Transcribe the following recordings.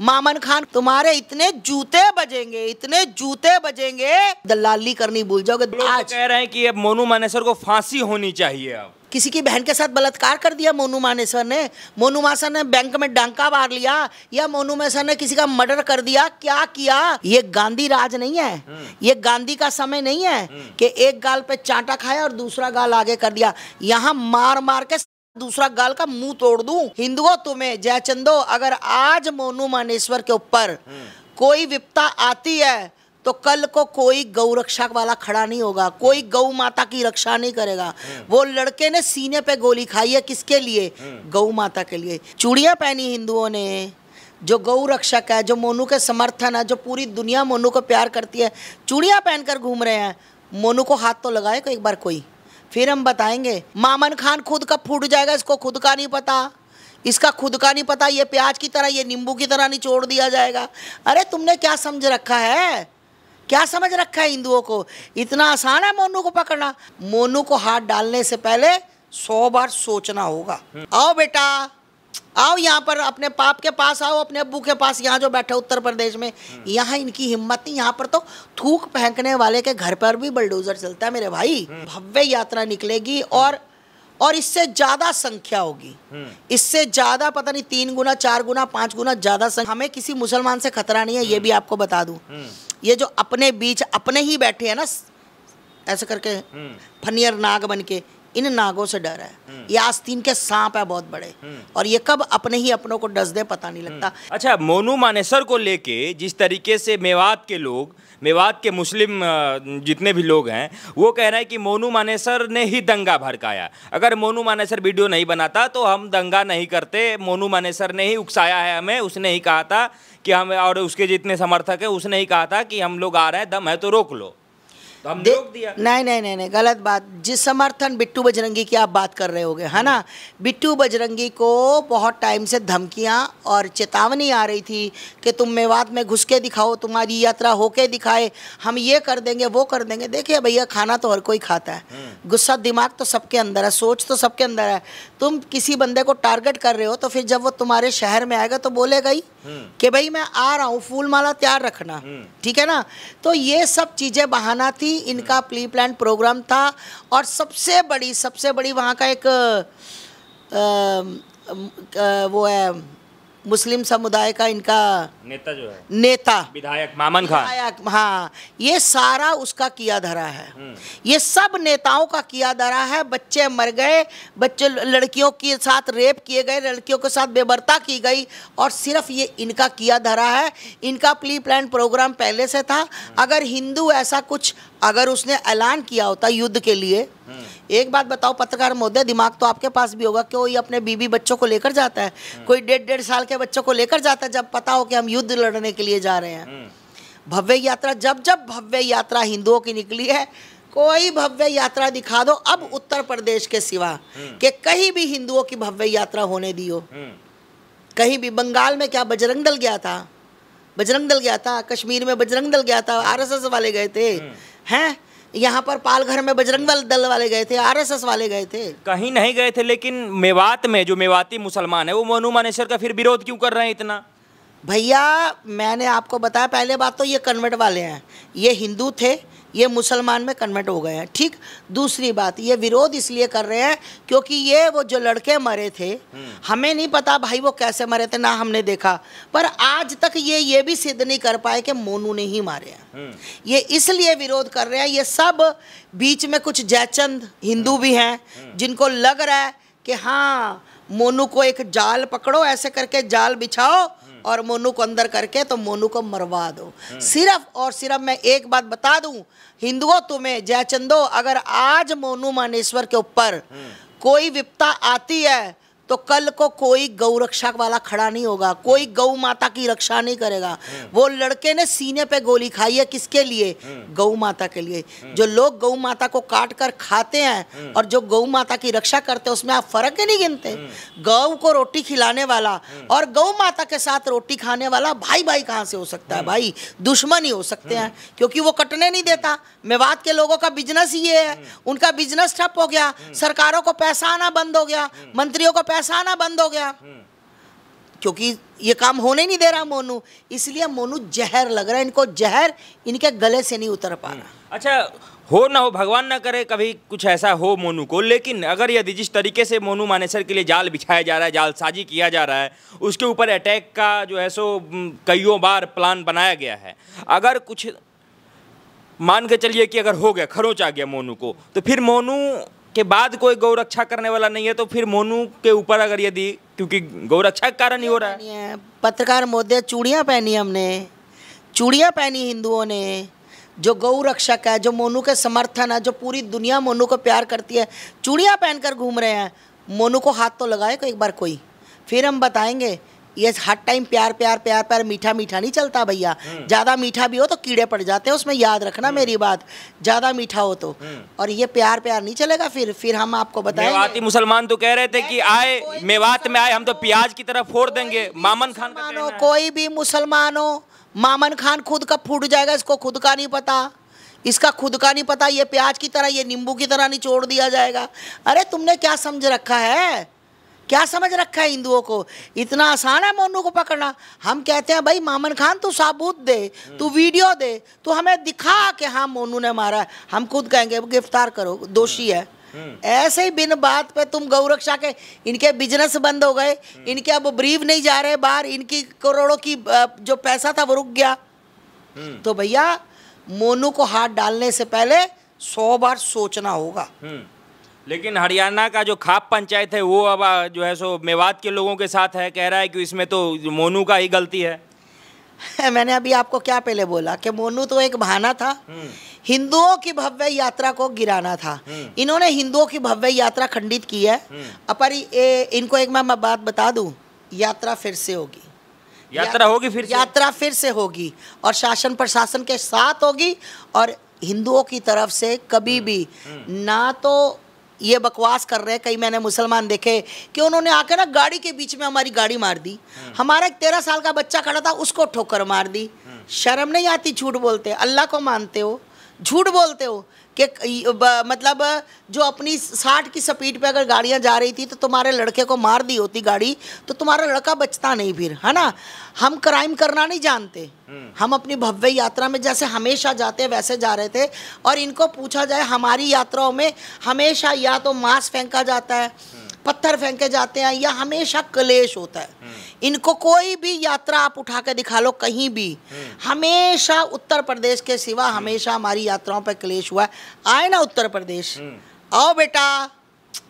मामन खान तुम्हारे इतने जूते बजेंगे इतने जूते बजेंगे दलाली करनी भूल जाओगे तो आज कह रहे हैं कि अब मोनू मानेसर को फांसी होनी चाहिए अब किसी की बहन के साथ बलात्कार कर दिया मोनू मानेसर ने मोनू मानेसर ने बैंक में डांका मार लिया या मोनू मानेसर ने किसी का मर्डर कर दिया क्या किया ये गांधी राज नहीं है हम्म। ये गांधी का समय नहीं है हम्म। कि एक गाल पे चांटा खाया और दूसरा गाल आगे कर दिया यहाँ मार मार के दूसरा गाल का मुंह तोड़ दूं हिंदुओं तुम्हें जयचंदो अगर आज मोनू मानेश्वर के ऊपर कोई विपता आती है तो कल को कोई गौ रक्षा वाला खड़ा नहीं होगा कोई गौ माता की रक्षा नहीं करेगा वो लड़के ने सीने पे गोली खाई है किसके लिए गौ माता के लिए चूड़िया पहनी हिंदुओं ने जो गौ रक्षक है जो मोनू के समर्थन है जो पूरी दुनिया मोनू को प्यार करती है चूड़िया पहनकर घूम रहे हैं मोनू को हाथ तो लगाए एक बार कोई फिर हम बताएंगे मामन खान खुद का फूट जाएगा इसको खुद का नहीं पता इसका खुद का नहीं पता ये प्याज की तरह ये नींबू की तरह नहीं छोड़ दिया जाएगा अरे तुमने क्या समझ रखा है क्या समझ रखा है हिंदुओं को इतना आसान है मोनू को पकड़ना मोनू को हाथ डालने से पहले सौ बार सोचना होगा हम्म। आओ बेटा आओ यहाँ पर अपने पाप के पास आओ अपने अबू के पास यहाँ जो बैठे उत्तर प्रदेश में हम्म। यहाँ इनकी हिम्मत नहीं यहाँ पर तो थूक फेंकने वाले के घर पर भी बलडोजर चलता है मेरे भाई हम्म। भव्य यात्रा निकलेगी और और इससे ज्यादा संख्या होगी हम्म। इससे ज्यादा पता नहीं तीन गुना चार गुना पांच गुना ज्यादा संख्या हमें किसी मुसलमान से खतरा नहीं है ये भी आपको बता दू ये जो अपने बीच अपने ही बैठे है ना ऐसे करके फनियर नाग बन के इन नागों से डर है ये आस्तीन के सांप है बहुत बड़े और ये कब अपने ही अपनों को डस दे पता नहीं लगता हम्म। अच्छा मोनू मानेसर को लेके जिस तरीके से मेवात के लोग मेवात के मुस्लिम जितने भी लोग हैं वो कह रहे हैं कि मोनू मानेसर ने ही दंगा भड़काया अगर मोनू मानेसर वीडियो नहीं बनाता तो हम दंगा नहीं करते मोनू मानेसर ने ही उकसाया है हमें उसने ही कहा था कि हम और उसके जितने समर्थक हैं उसने ही कहा था कि हम लोग आ रहे हैं दम है तो रोक लो तो रोक दिया नहीं नहीं नहीं नहीं गलत बात जिस समर्थन बिट्टू बजरंगी की आप बात कर रहे होगे है ना बिट्टू बजरंगी को बहुत टाइम से धमकियां और चेतावनी आ रही थी कि तुम मेवात में घुस के दिखाओ तुम्हारी यात्रा होके दिखाए हम ये कर देंगे वो कर देंगे देखिए भैया खाना तो हर कोई खाता है हम्म। गुस्सा दिमाग तो सबके अंदर है सोच तो सबके अंदर है तुम किसी बंदे को टारगेट कर रहे हो तो फिर जब वो तुम्हारे शहर में आएगा तो बोलेगा ही हम्म। कि भाई मैं आ रहा हूँ फूल माला तैयार रखना हम्म। ठीक है ना तो ये सब चीज़ें बहाना थी ही इनका प्ली प्लान प्रोग्राम था और सबसे बड़ी सबसे बड़ी वहाँ का एक आ, आ, वो है मुस्लिम समुदाय का इनका नेता जो है नेता विधायक मामन खान विधायक हाँ ये सारा उसका किया धरा है हम्म। ये सब नेताओं का किया धरा है बच्चे मर गए बच्चे लड़कियों के साथ रेप किए गए लड़कियों के साथ बेबरता की गई और सिर्फ ये इनका किया धरा है इनका प्ली प्लान प्रोग्राम पहले से था हम्म। अगर हिंदू ऐसा कुछ अगर उसने ऐलान किया होता युद्ध के लिए हम्म। एक बात बताओ पत्रकार महोदय दिमाग तो आपके पास भी होगा क्यों ये अपने बीबी बच्चों को लेकर जाता है हम्म। कोई डेढ़ डेढ़ साल के बच्चों को लेकर जाता है जब पता हो कि हम युद्ध लड़ने के लिए जा रहे हैं हम्म। भव्य यात्रा जब जब भव्य यात्रा हिंदुओं की निकली है कोई भव्य यात्रा दिखा दो अब हम्म। उत्तर प्रदेश के सिवा कि कहीं भी हिंदुओं की भव्य यात्रा होने दियो कहीं भी बंगाल में क्या बजरंग दल गया था बजरंग दल गया था कश्मीर में बजरंग दल गया था आरएसएस वाले गए थे हैं यहाँ पर पालघर में बजरंग दल वाले गए थे आरएसएस वाले गए थे कहीं नहीं गए थे लेकिन मेवात में जो मेवाती मुसलमान है वो मोनू मानेश्वर का फिर विरोध क्यों कर रहे हैं इतना भैया मैंने आपको बताया पहले बात तो ये कन्वर्ट वाले हैं ये हिंदू थे ये मुसलमान में कन्वर्ट हो गए हैं ठीक दूसरी बात ये विरोध इसलिए कर रहे हैं क्योंकि ये वो जो लड़के मरे थे हमें नहीं पता भाई वो कैसे मरे थे ना हमने देखा पर आज तक ये ये भी सिद्ध नहीं कर पाए कि मोनू ने ही मारे हैं ये इसलिए विरोध कर रहे हैं ये सब बीच में कुछ जयचंद हिंदू भी हैं जिनको लग रहा है कि हाँ मोनू को एक जाल पकड़ो ऐसे करके जाल बिछाओ और मोनू को अंदर करके तो मोनू को मरवा दो सिर्फ और सिर्फ मैं एक बात बता दूं हिंदुओं तुम्हें जयचंदो अगर आज मोनू मानेश्वर के ऊपर कोई विपता आती है तो कल को कोई गौ रक्षा वाला खड़ा नहीं होगा कोई गौ माता की रक्षा नहीं करेगा हम्म। वो लड़के ने सीने पे गोली खाई है किसके लिए हम्म। गौ माता के लिए हम्म। जो लोग गौ माता को काट कर खाते हैं और जो गौ माता की रक्षा करते हैं उसमें आप फर्क ही नहीं गिनते गौ को रोटी खिलाने वाला और गौ माता के साथ रोटी खाने वाला भाई भाई कहाँ से हो सकता है भाई दुश्मन ही हो सकते हैं क्योंकि वो कटने नहीं देता मेवात के लोगों का बिजनेस ये है उनका बिजनेस ठप हो गया सरकारों को पैसा आना बंद हो गया मंत्रियों को पैसा पास बंद हो गया क्योंकि ये काम होने नहीं दे रहा मोनू इसलिए मोनू जहर लग रहा है इनको जहर इनके गले से नहीं उतर पा रहा हम्म। अच्छा हो ना हो भगवान ना करे कभी कुछ ऐसा हो मोनू को लेकिन अगर यदि जिस तरीके से मोनू मानेसर के लिए जाल बिछाया जा रहा है जाल साजी किया जा रहा है उसके ऊपर अटैक का जो है सो कईयों बार प्लान बनाया गया है अगर कुछ मान के चलिए कि अगर हो गया खरोच आ गया मोनू को तो फिर मोनू के बाद कोई गौरक्षा करने वाला नहीं है तो फिर मोनू के ऊपर अगर यदि क्योंकि गौरक्षा के कारण ही हो रहा है पत्रकार मोदे चूड़ियाँ पहनी हमने चूड़ियाँ पहनी हिंदुओं ने जो गौ रक्षक है जो मोनू के समर्थन है जो पूरी दुनिया मोनू को प्यार करती है चूड़ियाँ पहनकर घूम रहे हैं मोनू को हाथ तो लगाए को एक बार कोई फिर हम बताएंगे ये हर टाइम प्यार प्यार प्यार प्यार मीठा मीठा नहीं चलता भैया हम्म। ज़्यादा मीठा भी हो तो कीड़े पड़ जाते हैं उसमें याद रखना हम्म। मेरी बात ज़्यादा मीठा हो तो हम्म। और ये प्यार प्यार नहीं चलेगा फिर फिर हम आपको बताएंगे मुसलमान तो कह रहे थे कि आए मेवात में आए हम तो प्याज की तरफ फोड़ देंगे मामन खान मानो कोई भी मुसलमान हो मामन खान खुद का फूट जाएगा इसको खुद का नहीं पता इसका खुद का नहीं पता ये प्याज की तरह ये नींबू की तरह नहीं छोड़ दिया जाएगा अरे तुमने क्या समझ रखा है क्या समझ रखा है हिंदुओं को इतना आसान है मोनू को पकड़ना हम कहते हैं भाई मामन खान तू साबूत दे तू वीडियो दे तू हमें दिखा कि हाँ मोनू ने मारा है हम खुद कहेंगे गिरफ्तार करो दोषी है हम्म। ऐसे ही बिन बात पे तुम गौरक्षा के इनके बिजनेस बंद हो गए हम्म। इनके अब ब्रीव नहीं जा रहे बाहर इनकी करोड़ों की जो पैसा था वो रुक गया हम्म। तो भैया मोनू को हाथ डालने से पहले सौ बार सोचना होगा लेकिन हरियाणा का जो खाप पंचायत है वो अब जो है सो मेवात के लोगों के साथ है कह रहा है कि इसमें तो मोनू का ही गलती है मैंने अभी आपको क्या पहले बोला कि मोनू तो एक बहाना था हम्म। हिंदुओं की भव्य यात्रा को गिराना था हम्म। इन्होंने हिंदुओं की भव्य यात्रा खंडित की है हम्म। अपर ए, इनको एक मैं बात बता दूं यात्रा फिर से होगी यात्रा होगी फिर यात्रा फिर से होगी और शासन प्रशासन के साथ होगी और हिंदुओं की तरफ से कभी भी ना तो ये बकवास कर रहे हैं कई मैंने मुसलमान देखे कि उन्होंने आके ना गाड़ी के बीच में हमारी गाड़ी मार दी हम्म। हमारा एक तेरह साल का बच्चा खड़ा था उसको ठोकर मार दी हम्म। शर्म नहीं आती झूठ बोलते अल्लाह को मानते हो झूठ बोलते हो कि मतलब जो अपनी साठ की स्पीड पे अगर गाड़ियाँ जा रही थी तो तुम्हारे लड़के को मार दी होती गाड़ी तो तुम्हारा लड़का बचता नहीं फिर है ना हम क्राइम करना नहीं जानते हम्म। हम अपनी भव्य यात्रा में जैसे हमेशा जाते वैसे जा रहे थे और इनको पूछा जाए हमारी यात्राओं में हमेशा या तो मांस फेंका जाता है पत्थर फेंके जाते हैं या हमेशा कलेश होता है हम्म। इनको कोई भी यात्रा आप उठा के दिखा लो कहीं भी हम्म। हमेशा उत्तर प्रदेश के सिवा हम्म। हमेशा हमारी यात्राओं पर कलेश हुआ है आए ना उत्तर प्रदेश आओ बेटा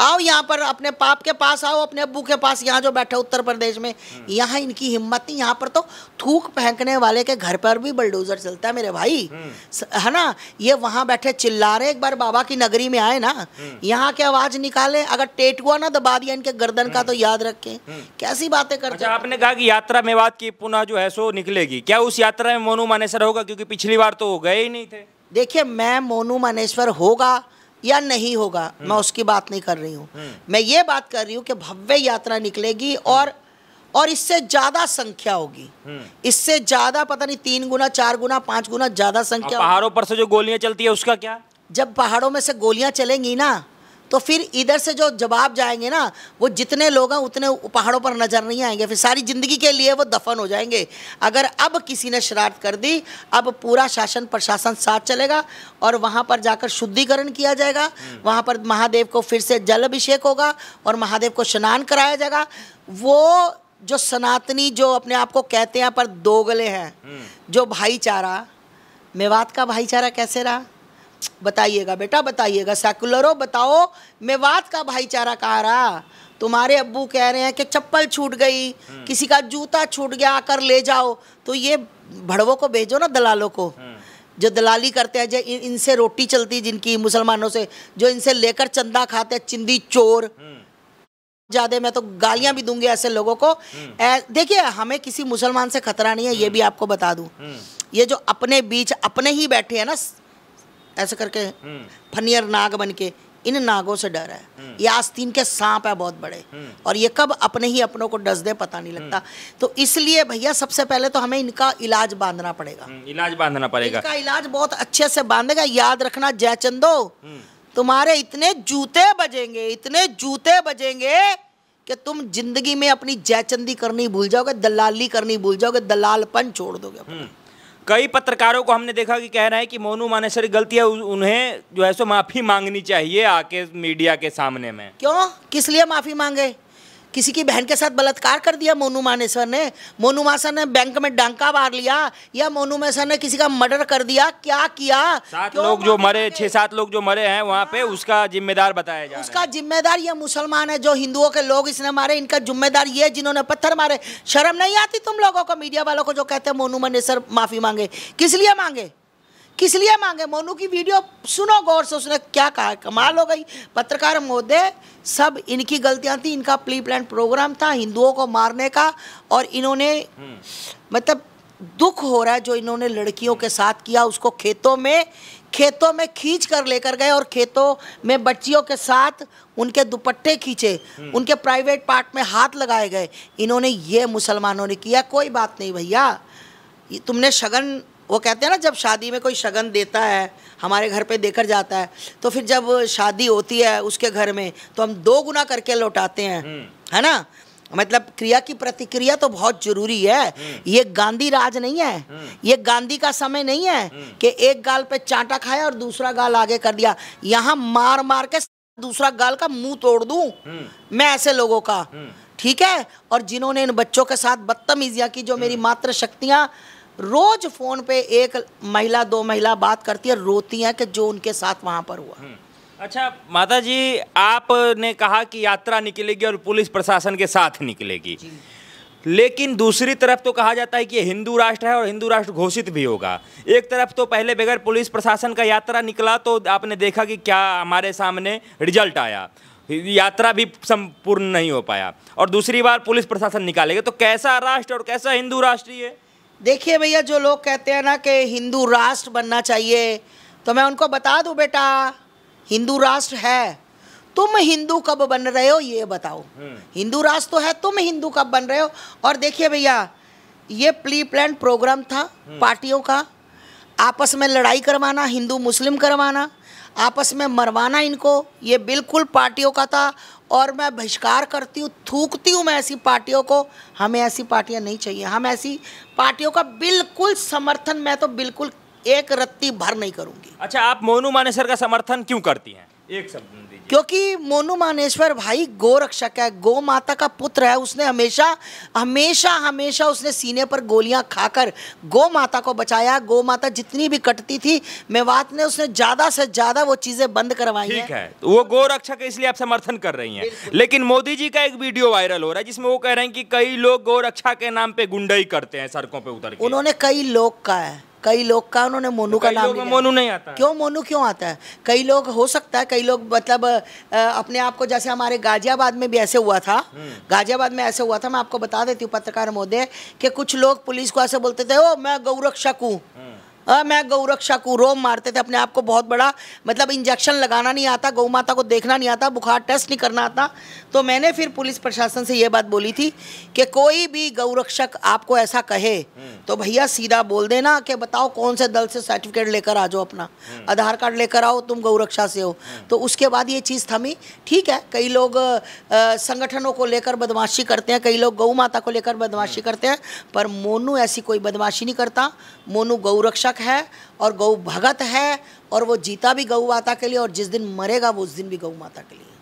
आओ यहाँ पर अपने पाप के पास आओ अपने अबू के पास यहाँ जो बैठे उत्तर प्रदेश में हम्म। यहाँ इनकी हिम्मत नहीं यहाँ पर तो थूक फेंकने वाले के घर पर भी बलडोजर चलता है मेरे भाई हम्म। है ना ये वहाँ बैठे चिल्ला रहे एक बार बाबा की नगरी में आए ना हम्म। यहाँ के आवाज निकाले अगर टेटुआ ना दबा तो दिया इनके गर्दन का तो याद रखे कैसी बातें करते अच्छा, आपने कहा कि यात्रा मेवात की पुनः जो है सो निकलेगी क्या उस यात्रा में मोनू मानेसर होगा क्योंकि पिछली बार तो गए ही नहीं थे देखिए मैं मोनू मानेश्वर होगा या नहीं होगा हम्म। मैं उसकी बात नहीं कर रही हूँ हम्म। मैं ये बात कर रही हूँ कि भव्य यात्रा निकलेगी और और इससे ज़्यादा संख्या होगी हम्म। इससे ज़्यादा पता नहीं तीन गुना चार गुना पांच गुना ज़्यादा संख्या पहाड़ों पर से जो गोलियां चलती है उसका क्या जब पहाड़ों में से गोलियां चलेंगी ना तो फिर इधर से जो जवाब जाएंगे ना वो जितने लोग हैं उतने पहाड़ों पर नज़र नहीं आएंगे फिर सारी ज़िंदगी के लिए वो दफन हो जाएंगे अगर अब किसी ने शरारत कर दी अब पूरा शासन प्रशासन साथ चलेगा और वहाँ पर जाकर शुद्धिकरण किया जाएगा हम्म। वहाँ पर महादेव को फिर से जल अभिषेक होगा और महादेव को स्नान कराया जाएगा वो जो सनातनी जो अपने आप को कहते हैं पर दोगले हैं हम्म। जो भाईचारा मेवात का भाईचारा कैसे रहा बताइएगा बेटा बताइएगा सेकुलरो बताओ मेवात का भाईचारा कहा रहा तुम्हारे अब्बू कह रहे हैं कि चप्पल छूट गई हम्म। किसी का जूता छूट गया आकर ले जाओ तो ये भड़वों को भेजो ना दलालों को हम्म। जो दलाली करते हैं जो इनसे रोटी चलती जिनकी मुसलमानों से जो इनसे लेकर चंदा खाते हैं चिंदी चोर हम्म। ज़्यादा मैं तो गालियां भी दूंगी ऐसे लोगों को देखिए हमें किसी मुसलमान से खतरा नहीं है ये भी आपको बता दूं ये जो अपने बीच अपने ही बैठे हैं ना ऐसे करके फनियर हम्म। नाग बन के इन नागों से डर है हम्म। ये आस्तीन के सांप है बहुत बड़े हम्म। और ये कब अपने ही अपनों को डस दे पता नहीं लगता तो इसलिए भैया सबसे पहले तो हमें इनका इलाज बांधना पड़ेगा इलाज बांधना पड़ेगा इनका इलाज बहुत अच्छे से बांधेगा याद रखना जयचंदो तुम्हारे इतने जूते बजेंगे इतने जूते बजेंगे कि तुम जिंदगी में अपनी जयचंदी करनी भूल जाओगे दलाली करनी भूल जाओगे दलालपन छोड़ दोगे कई पत्रकारों को हमने देखा कि कह रहे हैं कि मोनू मानेश्वरी गलती है उन्हें जो है सो माफ़ी मांगनी चाहिए आके मीडिया के सामने में क्यों किस लिए माफ़ी मांगे किसी की बहन के साथ बलात्कार कर दिया मोनू मानेसर ने मोनू मासा ने बैंक में डांका मार लिया या मोनू मासा ने किसी का मर्डर कर दिया क्या किया सात लोग जो मरे छह सात लोग जो मरे हैं वहाँ पे हाँ। उसका जिम्मेदार बताया जाए उसका जिम्मेदार ये मुसलमान है जो हिंदुओं के लोग इसने मारे इनका जिम्मेदार ये जिन्होंने पत्थर मारे शर्म नहीं आती तुम लोगों को मीडिया वालों को जो कहते हैं मोनू मानेसर माफ़ी मांगे किस लिए मांगे किस लिए मांगे मोनू की वीडियो सुनो गौर से उसने क्या कहा कमाल हो गई पत्रकार महोदय सब इनकी गलतियां थी इनका प्ली प्लान प्रोग्राम था हिंदुओं को मारने का और इन्होंने मतलब दुख हो रहा है जो इन्होंने लड़कियों के साथ किया उसको खेतों में खेतों में खींच कर लेकर गए और खेतों में बच्चियों के साथ उनके दुपट्टे खींचे उनके प्राइवेट पार्ट में हाथ लगाए गए इन्होंने ये मुसलमानों ने किया कोई बात नहीं भैया तुमने शगन वो कहते हैं ना जब शादी में कोई शगन देता है हमारे घर पे देकर जाता है तो फिर जब शादी होती है उसके घर में तो हम दो गुना करके लौटाते हैं हम्म। है ना मतलब क्रिया की प्रतिक्रिया तो बहुत जरूरी है हम्म। ये गांधी राज नहीं है हम्म। ये गांधी का समय नहीं है कि एक गाल पे चांटा खाया और दूसरा गाल आगे कर दिया यहाँ मार मार के दूसरा गाल का मुंह तोड़ दू मैं ऐसे लोगों का ठीक है और जिन्होंने इन बच्चों के साथ बदतमीजियां की जो मेरी मात्र रोज फोन पे एक महिला दो महिला बात करती है रोती हैं कि जो उनके साथ वहां पर हुआ हम्म। अच्छा माता जी आपने कहा कि यात्रा निकलेगी और पुलिस प्रशासन के साथ निकलेगी लेकिन दूसरी तरफ तो कहा जाता है कि हिंदू राष्ट्र है और हिंदू राष्ट्र घोषित भी होगा एक तरफ तो पहले बगैर पुलिस प्रशासन का यात्रा निकला तो आपने देखा कि क्या हमारे सामने रिजल्ट आया यात्रा भी संपूर्ण नहीं हो पाया और दूसरी बार पुलिस प्रशासन निकालेगा तो कैसा राष्ट्र और कैसा हिंदू राष्ट्र ये देखिए भैया जो लोग कहते हैं ना कि हिंदू राष्ट्र बनना चाहिए तो मैं उनको बता दूं बेटा हिंदू राष्ट्र है तुम हिंदू कब बन रहे हो ये बताओ हम्म। हिंदू राष्ट्र तो है तुम हिंदू कब बन रहे हो और देखिए भैया ये प्ली प्लान प्रोग्राम था हम्म। पार्टियों का आपस में लड़ाई करवाना हिंदू मुस्लिम करवाना आपस में मरवाना इनको ये बिल्कुल पार्टियों का था और मैं बहिष्कार करती हूँ थूकती हूँ मैं ऐसी पार्टियों को हमें ऐसी पार्टियाँ नहीं चाहिए हम ऐसी पार्टियों का बिल्कुल समर्थन मैं तो बिल्कुल एक रत्ती भर नहीं करूंगी अच्छा आप मोनू मानेश्वर का समर्थन क्यों करती हैं एक शब्द क्योंकि मोनू मानेश्वर भाई गो रक्षक है गो माता का पुत्र है उसने हमेशा हमेशा हमेशा उसने सीने पर गोलियां खाकर गो माता को बचाया गो माता जितनी भी कटती थी मेवात ने उसने ज़्यादा से ज़्यादा वो चीज़ें बंद करवाई ठीक है है। तो वो गो रक्षक इसलिए आप समर्थन कर रही हैं लेकिन मोदी जी का एक वीडियो वायरल हो रहा है जिसमें वो कह रहे हैं कि कई लोग गो रक्षा के नाम पे गुंडई करते हैं सड़कों पर उतर उन्होंने कई लोग कहा है कई लोग का उन्होंने मोनू का नाम मोनू नहीं आता क्यों मोनू क्यों आता है कई लोग हो सकता है कई लोग मतलब अपने आप को जैसे हमारे गाजियाबाद में भी ऐसे हुआ था हम्म। गाजियाबाद में ऐसे हुआ था मैं आपको बता देती हूँ पत्रकार महोदय कि कुछ लोग पुलिस को ऐसे बोलते थे ओ मैं गौरक्षक हूँ हम्म। हाँ, मैं गौरक्षा को रोम मारते थे अपने आप को बहुत बड़ा मतलब इंजेक्शन लगाना नहीं आता गौ माता को देखना नहीं आता बुखार टेस्ट नहीं करना आता तो मैंने फिर पुलिस प्रशासन से ये बात बोली थी कि कोई भी गौरक्षक आपको ऐसा कहे हम्म। तो भैया सीधा बोल देना कि बताओ कौन से दल से सर्टिफिकेट लेकर आ जाओ अपना हम्म। आधार कार्ड लेकर आओ तुम गौरक्षा से हो हम्म। तो उसके बाद ये चीज़ थमी ठीक है कई लोग संगठनों को लेकर बदमाशी करते हैं कई लोग गौ माता को लेकर बदमाशी करते हैं पर मोनू ऐसी कोई बदमाशी नहीं करता मोनू गौरक्षा सेवक है और गौ भगत है और वो जीता भी गऊ माता के लिए और जिस दिन मरेगा वो उस दिन भी गऊ माता के लिए